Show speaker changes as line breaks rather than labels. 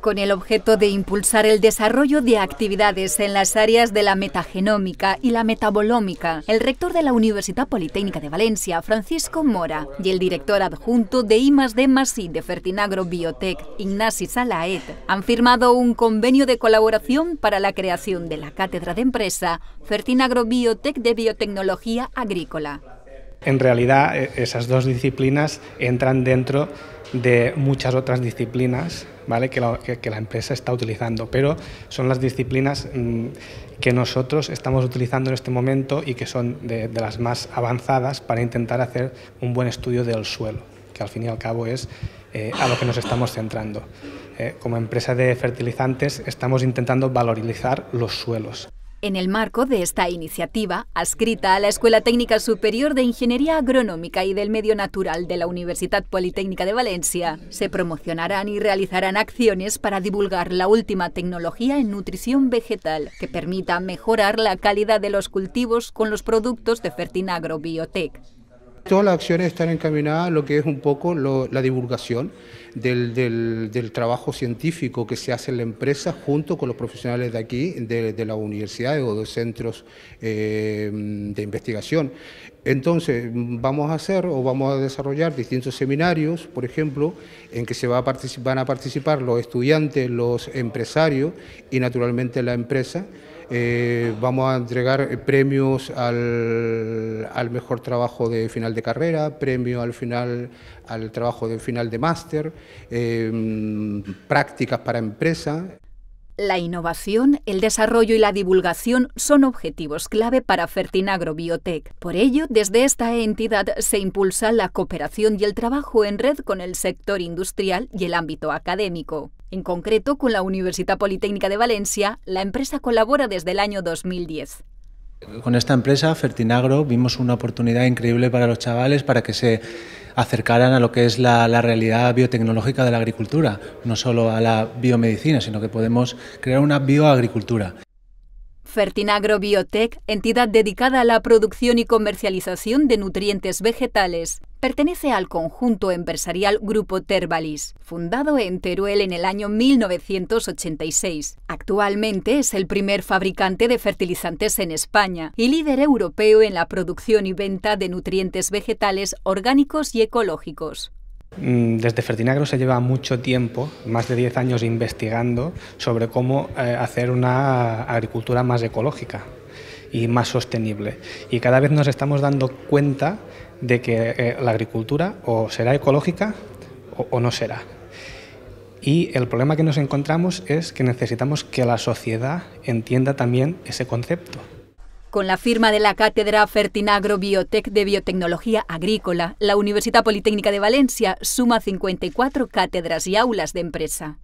con el objeto de impulsar el desarrollo de actividades en las áreas de la metagenómica y la metabolómica. El rector de la Universidad Politécnica de Valencia, Francisco Mora, y el director adjunto de I+D y de Fertinagro Biotech, Ignasi Salaet, han firmado un convenio de colaboración para la creación de la Cátedra de Empresa Fertinagro Biotech de Biotecnología Agrícola.
En realidad eh, esas dos disciplinas entran dentro de muchas otras disciplinas ¿vale? que, la, empresa está utilizando, pero son las disciplinas mm, que nosotros estamos utilizando en este momento y que son de, las más avanzadas para intentar hacer un buen estudio del suelo, que al fin y al cabo es eh, a lo que nos estamos centrando. Eh, como empresa de fertilizantes estamos intentando valorizar los suelos.
En el marco de esta iniciativa, adscrita a la Escuela Técnica Superior de Ingeniería Agronómica y del Medio Natural de la Universidad Politécnica de Valencia, se promocionarán y realizarán acciones para divulgar la última tecnología en nutrición vegetal que permita mejorar la calidad de los cultivos con los productos de Fertinagro Biotech.
Todas las acciones están encaminadas a lo que es un poco la divulgación del, trabajo científico que se hace en la empresa junto con los profesionales de aquí, de, la las universidades o de centros eh, de investigación. Entonces, vamos a hacer o vamos a desarrollar distintos seminarios, por ejemplo, en que se van a participar los estudiantes, los empresarios y naturalmente la empresa. Eh, vamos a entregar premios al, mejor trabajo de final de carrera, premio al final al trabajo de final de máster, eh, prácticas para empresa.
La innovación, el desarrollo y la divulgación son objetivos clave para Fertinagro Biotech. Por ello, desde esta entidad se impulsa la cooperación y el trabajo en red con el sector industrial y el ámbito académico. En concreto, con la Universidad Politécnica de Valencia, la empresa colabora desde el año 2010.
Con esta empresa, Fertinagro, vimos una oportunidad increíble para los chavales para que se acercaran a lo que es la, realidad biotecnológica de la agricultura, no solo a la biomedicina, sino que podemos crear una bioagricultura.
Fertinagro Biotech, entidad dedicada a la producción y comercialización de nutrientes vegetales pertenece al conjunto empresarial Grupo Terbalis, fundado en Teruel en el año 1986. Actualmente es el primer fabricante de fertilizantes en España y líder europeo en la producción y venta de nutrientes vegetales orgánicos y ecológicos.
Mm, desde Fertinagro se lleva mucho tiempo, más de 10 años investigando sobre cómo eh, hacer una agricultura más ecológica, y más sostenible. Y cada vez nos estamos dando cuenta de que eh, la agricultura o será ecológica o, no será. Y el problema que nos encontramos es que necesitamos que la sociedad entienda también ese concepto.
Con la firma de la Cátedra Fertinagro Biotech de Biotecnología Agrícola, la Universidad Politécnica de Valencia suma 54 cátedras y aulas de empresa.